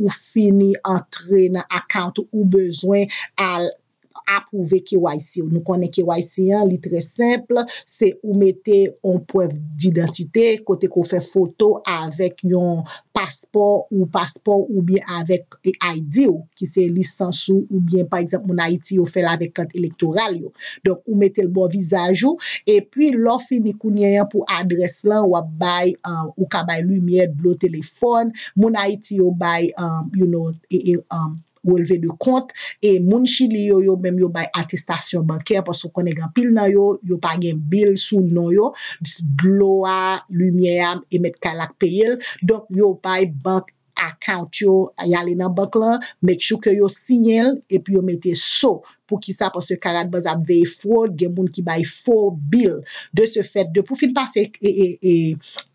ou fini entrer dans quand ou besoin à apouve ki YC. Nou konen ki YC yon, li tre simple, se ou mette yon preb d'identite, kote ko fe foto avek yon paspor ou paspor ou bien avek e ID ou, ki se lisansou ou bien, par exemple, moun Aiti yo fe la vekant elektoral yo. Don, ou mette l bon vizaj yo, e pi l ofi ni kounye yon pou adres lan, wap bay, ou ka bay lumièd blo telefon, moun Aiti yo bay, you know, e, e, e, ou elve de kont, e moun chili yo, yo mèm yo bay atestasyon bankè, apwa sou konnegan pil nan yo, yo bay gen bil sou nan yo, dis blo a lumiè yam, e met kalak pe yel, donk yo bay bank akant yo, a yalena bank la, mek chou ke yo sinyel, e pi yo mete sou, pou ki sa, pou se karad bez ap vey fwo, gen moun ki bay fwo bil, de se fet de pou fin pase, e, e, e,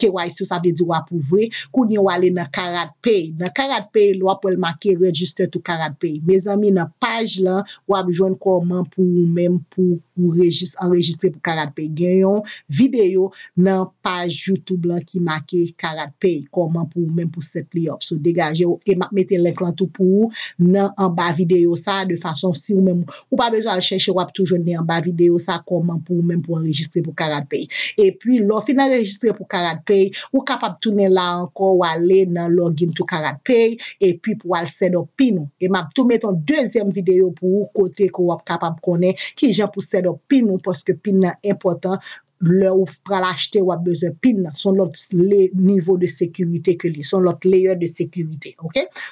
ke waj sou sa de di wap ou vre, kou nyo wale nan karad pey, nan karad pey lwa pou el make register tou karad pey, me zami nan paj la, wap joan koman pou ou men, pou ou enregistre pou karad pey, gen yon videyo nan paj YouTube la ki make karad pey, koman pou ou men pou set li op, sou degaje ou, e mette lenk lantou pou ou, nan anba videyo sa, de fason si ou men mwen, Ou pa bezo al chèche wap tou jouni an ba video sa koman pou mèm pou enregistre pou karat pay. E pi lò fin al enregistre pou karat pay, ou kapap tounen la ankon wale nan login tou karat pay. E pi pou wale set up pin nou. E map tou met an dezem video pou ou kote kou wap kapap konen ki jen pou set up pin nou poske pin nan impotant lò ou pral achete wap bezo pin nan. Son lot le nivou de sekurite ke li. Son lot leye de sekurite.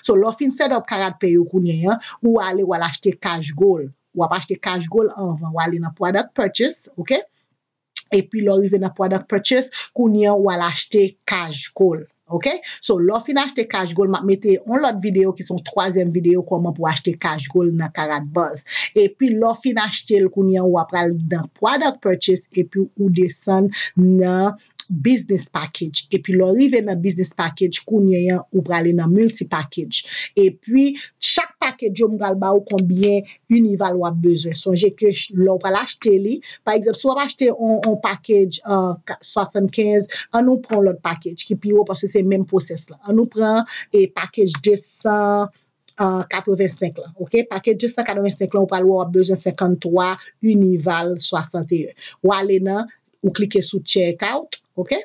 So lò fin set up karat pay ou kounen an, ou wale wale achete cash goal. wap achte cash goal an van wale na product purchase, ok? E pi lo rive na product purchase, koun yen wale achte cash goal, ok? So, lo fin achte cash goal, ma mette on lot video ki son troazen video kou an man pou achte cash goal na Karatbaz. E pi lo fin achte l koun yen wap rale na product purchase, e pi ou desen nan business package. E pi lo rive nan business package, koun yen yon ou prale nan multi package. E pi... et jom galba ou kombien unival wap bezoen. Son jè kèche lò wap wap l'achete li. Par exemple, sou wap achete un pakèche 75, an nou pran lò pakèche ki pi wò parce se menm poses la. An nou pran e pakèche 285 euh, la. Ok, pakèche 285 la, wap wap bezoen 53, unival 61. Wale nan, ou klike sou check out, ok?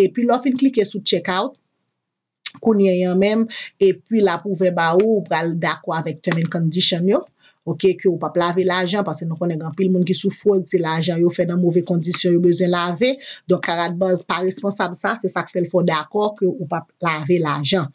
Et pi lò fin klike sou check out, konye yon men, epi la pou ve ba ou, ou pral d'akwa avèk temen kondisyon yo, ok, ki ou pa plave l'ajan, pasen nou konen gan pil moun ki sou fwo, ki se l'ajan yo fè dan mouve kondisyon, yo bezè lave, donk karat baz pa responsab sa, se sak fèl fwo d'akwa, ki ou pa plave l'ajan.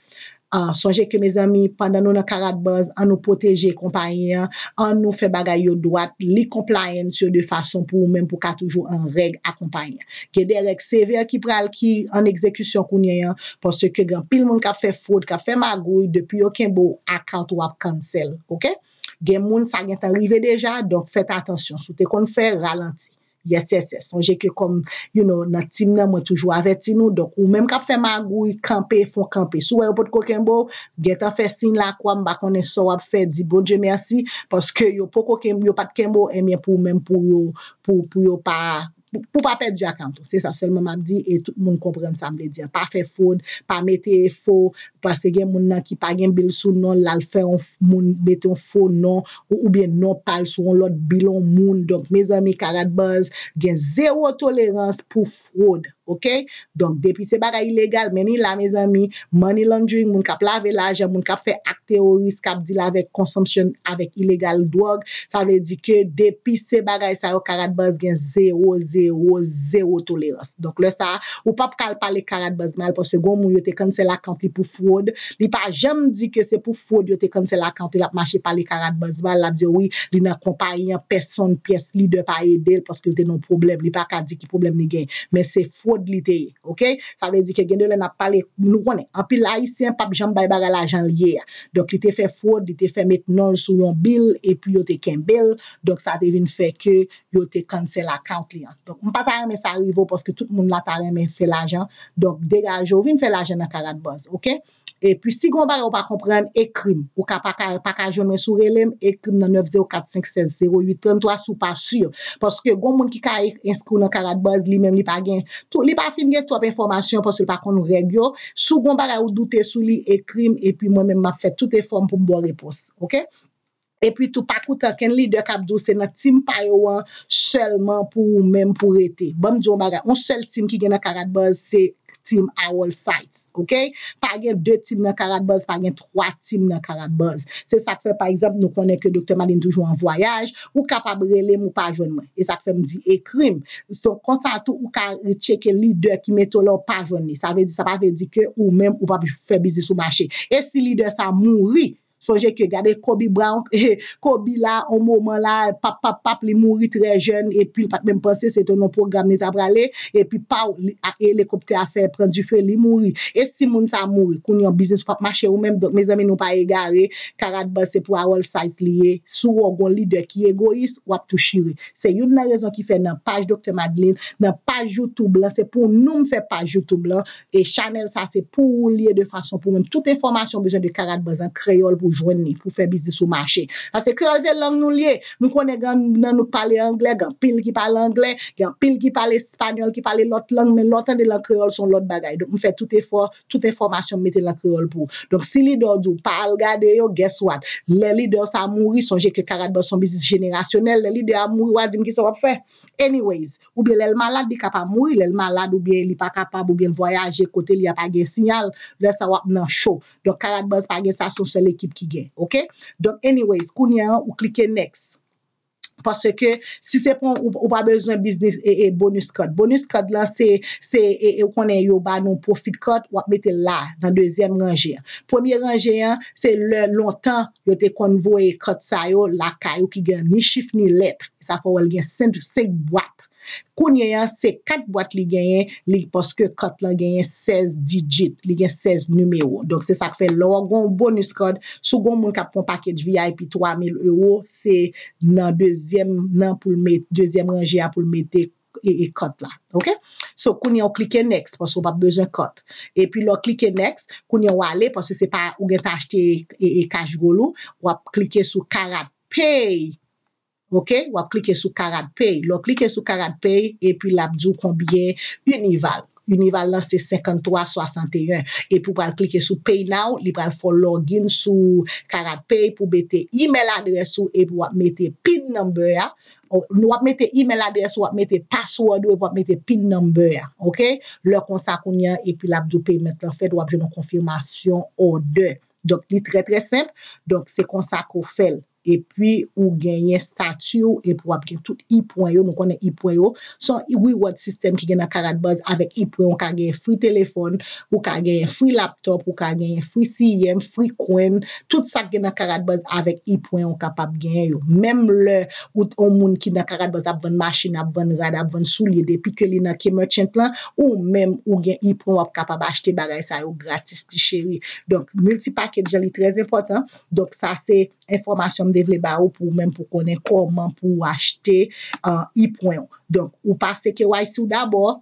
Sonje ke me zami, pandan nou nan karat baz, an nou poteje kompanyen, an nou fe bagay yo doat, li komplayen sou de fason pou mèm pou ka toujou an reg akompanyen. Ge derek sever ki pral ki an ekzekusyon kounyeyen, porsye ke gen pil moun ka fe foud, ka fe magouy, depi yo ken bo akant wap kansel, ok? Gen moun sa gen tanrive deja, donk fete atensyon, sou te kon fè ralantik. yes, yes, yes, sonje ke kom, you know, natim nan mwen toujou aveti nou, dok ou menm kap fe magou, kampe, fon kampe, sou wè ou pot kokembo, geta fe sin la kwa, mba konen so wap fe, di bonje, mersi, poske yo pot kokembo, yo pat kembo, enmen pou menm pou yo, pou yo pa... pou pa pe di akanto, se sa, selman map di, e tout moun kompren sa mwen di, pa fe fode, pa mete e fode, pase gen moun nan ki pa gen bil sou non, lal fe moun bete yon fode non, ou bien non pal sou yon lot bilon moun, donk me zami karadbaz, gen zero tolerans pou fode. ok, donk depi se bagay ilegal meni la mezan mi, money laundering moun kap lave laje, moun kap fe akte oris kap di lave konsomsyon avek ilegal drog, sa ve di ke depi se bagay sa yo karatbaz gen 0, 0, 0 tolerans, donk le sa, ou pap kal pale karatbaz mal, pou se gomou yote konn se la kant li pou fwod, li pa jem di ke se pou fwod yote konn se la kant li ap mache pale karatbaz bal, la di ou li na kompanyan person piyes li de pa ede, pou se ki te non problem li pa ka di ki problem ni gen, men se fw Ok, sa vè di ke gen de lè na pale mnou konè, an pi la isyen pap jambay baga la jan liye, donk li te fè fòd, li te fè met non sou yon bil, epi yo te ken bil, donk sa te vin fè ke yo te kanse l'akant liyan. Donk mpa ta reme sa rivo poske tout moun la ta reme fè la jan, donk dega ajo vin fè la jan nan karatbans, ok? E pi si gounbara ou pa kompren, ekrim. Ou ka pa ka jounmen sou relem, ekrim nan 904550833 sou pa sur. Paske goun moun ki ka e, inskou nan karatbaz li men li pa gen. Li pa fin gen trop informasyon paske li pa kon nou regyo. Sou gounbara ou doute sou li ekrim, e pi mwen men ma fet tout e form pou mbo repos. Ok? E pi tou pakoutan ken li dekabdou, se nan tim pa yo an selman pou ou men pou rete. Boun jounbara, un sel tim ki gen nan karatbaz se tim awol sajt, ok? Pa gen 2 tim nan karatbaz, pa gen 3 tim nan karatbaz. Se sak fe, pa exemple, nou konen ke Dr. Madin toujou an voyaj, ou ka pa brele mou pa jounman. E sak fe mdi, e krim, konsanto ou ka cheke lider ki meto lor pa jounman. Sa ve di, sa pa ve di ke ou mem ou pa fe bizis ou bache. E si lider sa mounri, Sonje ke gade, Kobi Brown, eh, Kobi la, an mouman la, pap, pap, pap, li mouri tre jen, epi l pat mem pense se tonon program neta brale, epi pau, helikopter a fe, prendu fe, li mouri. E si moun sa mouri, koun yon biznes pap mache ou men, dok me zeme nou pa e gare, Karat Bas se pou awal saise liye, sou ou gon lider ki egois, wap tou shire. Se yon nan rezon ki fe nan page Dokte Madeline, nan page Youtube la, se pou nou mfe page Youtube la, e chanel sa se pou liye de fason pou men, tout informasyon bezon de Karat Bas an kreyol pou jwen ni pou fè bizis ou machè. Asè kreol zè lang nou liye, mwen konè nan nou pale anglè, gen pil ki pale anglè, gen pil ki pale espanyol, ki pale lot lang, men lotan de lang kreol son lot bagay. Donk mwen fè tout efor, tout eformasyon mwete lang kreol pou. Donk si li do djou, pal gade yo, guess what? Le li de sa mwouri sonje ke karadbos son bizis jenerasyonel, le li de a mwouri wazim ki se wap fè. Anyways, oubyen le l malad di ka pa mwouri, le l malad oubyen li pa kapab, oubyen voyaje kote li apage sinyal, ve sa w gen. Ok? Donk anyways, kounye an ou klike next. Paswe ke, si se pon ou pa bezwen biznis e bonus kod. Bonus kod lan se, se e ou konen yo ba nou profit kod, wak bete la nan dezyen rangyen. Ponyen rangyen se lontan yo te konvo e kod sayo la ka yo ki gen ni chif ni letre. Sa fwa wel gen 5 boat. Kounye yon, se kat boat li genyen, li poske kot la genyen 16 digit, li genyen 16 numero. Donk se sa kfe lor, goun bonus kod, sou goun moun kap pon paket VIP 3000 euro, se nan dezyem rangia pou l mette e, e kot la. So, kounye yon klike next, poske wap dezyen kot. E pi lor klike next, kounye wale, poske se pa wget achete e kaj e, e golo, wap klike sou karap paye. Ok, wap klike sou karat pay. Lop klike sou karat pay, epi lap djou konbyen unival. Unival lan se 53-61. Epi pou pral klike sou pay now, li pral fol login sou karat pay pou bete email adres sou epi wap mette pin number ya. Wap mette email adres, wap mette password ou, wap e mette pin number ya. Ok, lop konsa konyan, epi lap djou payment lop fèd, wap jenon konfirmasyon ou dè. Donk, li trè trè semp, donk se konsa kon fèl. epi ou genye statyo epi wap gen tout e-point yo, nou konen e-point yo, son e-word sistem ki gen akaradbaz avek e-point, ou ka gen free telefon, ou ka gen free laptop ou ka gen free CEM, free coin, tout sa gen akaradbaz avek e-point, ou kapap gen yo mem le, ou ton moun ki gen akaradbaz ap ven masina, ap ven rada, ap ven sou li de, pi ke li na ke merchant lan ou mem ou gen e-point wap kapap achete bagay sa yo gratis ticheri donk, multi paket jali, trez important donk, sa se informasyon devle ba ou pou mèm pou konen koman pou achete y uh, ponyon. Donk, ou pase ke waisou dabor,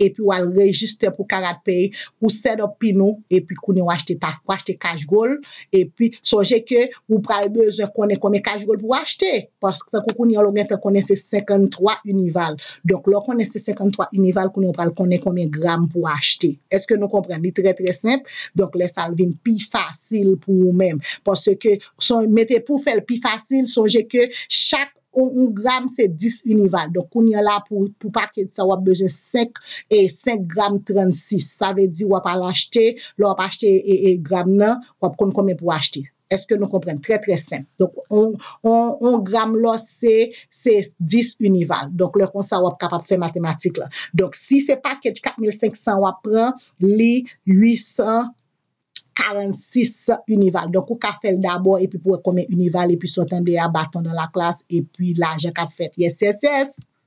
epi ou al rejiste pou karat pay, ou sèdop pinou, epi kounen wachte kaj gol, epi sonje ke ou pral bezo konen kome kaj gol pou wachte, pask fè kou kounen loun gen te konen se 53 unival, donk lò konen se 53 unival, kounen w pral konen kome gram pou wachte. Eske nou kompren, li tre tre semp, donk le salvin pi fasil pou ou men, pask se ke son mette pou fel pi fasil, sonje ke chak, 1 gram se 10 unival. Dok, koun ya la pou paket sa wap beze 5 et 5 gram 36. Sa ve di wap al achete, lop achete et gram nan, wap kon kome pou achete. Eske nou kompren? Tre pre simple. Dok, 1 gram la se 10 unival. Dok, lop sa wap kapap fe matematik la. Dok, si se paket 4500 wap pren, li 800 unival. 46 unival. Donk ou ka fel dabou, epi pou we kome unival, epi sou ten be a baton dan la klas, epi la jen ka fet. Yes, yes, yes!